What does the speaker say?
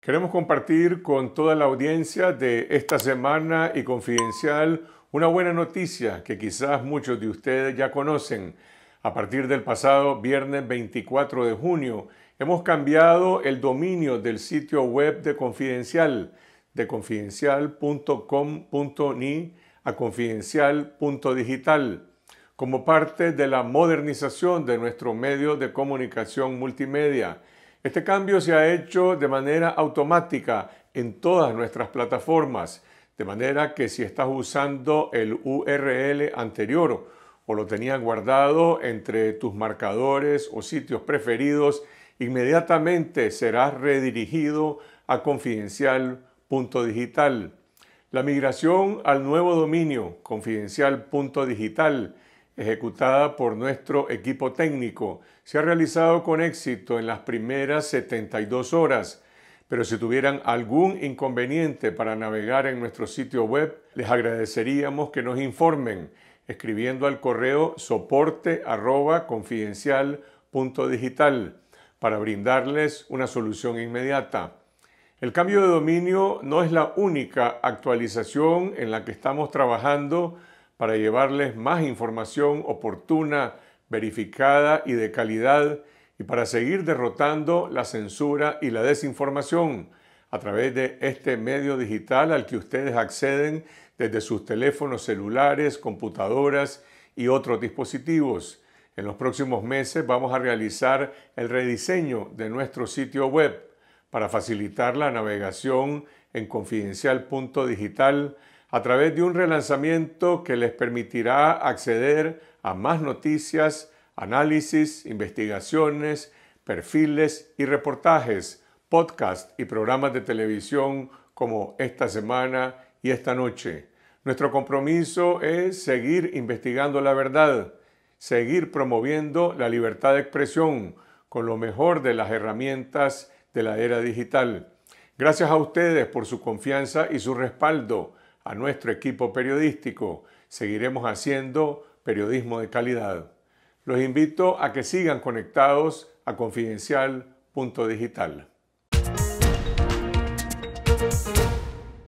Queremos compartir con toda la audiencia de esta semana y confidencial una buena noticia que quizás muchos de ustedes ya conocen. A partir del pasado viernes 24 de junio hemos cambiado el dominio del sitio web de Confidencial de confidencial.com.ni a confidencial.digital como parte de la modernización de nuestro medio de comunicación multimedia este cambio se ha hecho de manera automática en todas nuestras plataformas, de manera que si estás usando el URL anterior o lo tenías guardado entre tus marcadores o sitios preferidos, inmediatamente serás redirigido a confidencial.digital. La migración al nuevo dominio confidencial.digital ejecutada por nuestro equipo técnico, se ha realizado con éxito en las primeras 72 horas. Pero si tuvieran algún inconveniente para navegar en nuestro sitio web, les agradeceríamos que nos informen escribiendo al correo soporte confidencial digital para brindarles una solución inmediata. El cambio de dominio no es la única actualización en la que estamos trabajando para llevarles más información oportuna, verificada y de calidad y para seguir derrotando la censura y la desinformación a través de este medio digital al que ustedes acceden desde sus teléfonos celulares, computadoras y otros dispositivos. En los próximos meses vamos a realizar el rediseño de nuestro sitio web para facilitar la navegación en confidencial.digital a través de un relanzamiento que les permitirá acceder a más noticias, análisis, investigaciones, perfiles y reportajes, podcasts y programas de televisión como esta semana y esta noche. Nuestro compromiso es seguir investigando la verdad, seguir promoviendo la libertad de expresión con lo mejor de las herramientas de la era digital. Gracias a ustedes por su confianza y su respaldo a nuestro equipo periodístico. Seguiremos haciendo periodismo de calidad. Los invito a que sigan conectados a confidencial.digital.